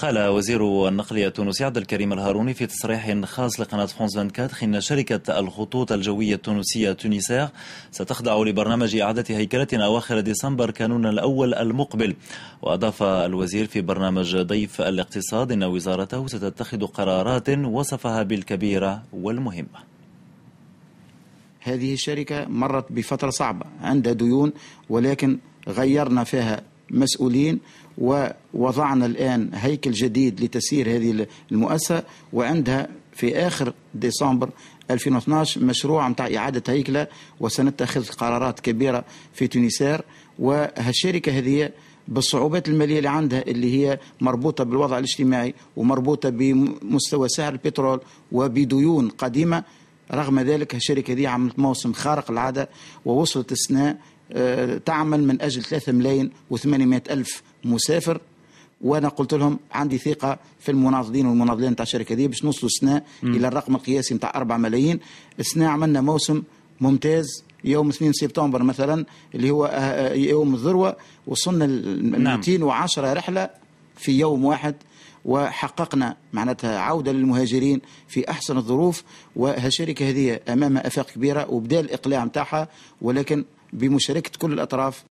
قال وزير النقل التونسي عبد الكريم الهاروني في تصريح خاص لقناة فرانس 24 أن شركة الخطوط الجوية التونسية تونيسير ستخضع لبرنامج إعادة هيكلة أواخر ديسمبر كانون الأول المقبل وأضاف الوزير في برنامج ضيف الاقتصاد أن وزارته ستتخذ قرارات وصفها بالكبيرة والمهمة هذه الشركة مرت بفترة صعبة عندها ديون ولكن غيرنا فيها مسؤولين ووضعنا الآن هيكل جديد لتسيير هذه المؤسسة وعندها في آخر ديسمبر 2012 مشروع متاع إعادة هيكلة وسنتخذ قرارات كبيرة في تونسير وهالشركة هذه بالصعوبات المالية اللي عندها اللي هي مربوطة بالوضع الاجتماعي ومربوطة بمستوى سعر البترول وبديون قديمة رغم ذلك الشركة دي عملت موسم خارق العادة ووصلت السنة آه، تعمل من أجل 3 ملايين و800 ألف مسافر وانا قلت لهم عندي ثقه في المناضلين والمناضلين نتاع الشركه دي باش نوصلوا السنه الى الرقم القياسي نتاع 4 ملايين السنه عملنا موسم ممتاز يوم 2 سبتمبر مثلا اللي هو آه، آه، يوم الذروه وصلنا نعم. 210 رحله في يوم واحد وحققنا معناتها عودة للمهاجرين في أحسن الظروف وهالشركة هذه أمام أفاق كبيرة وبدا الإقلاع متاعها ولكن بمشاركة كل الأطراف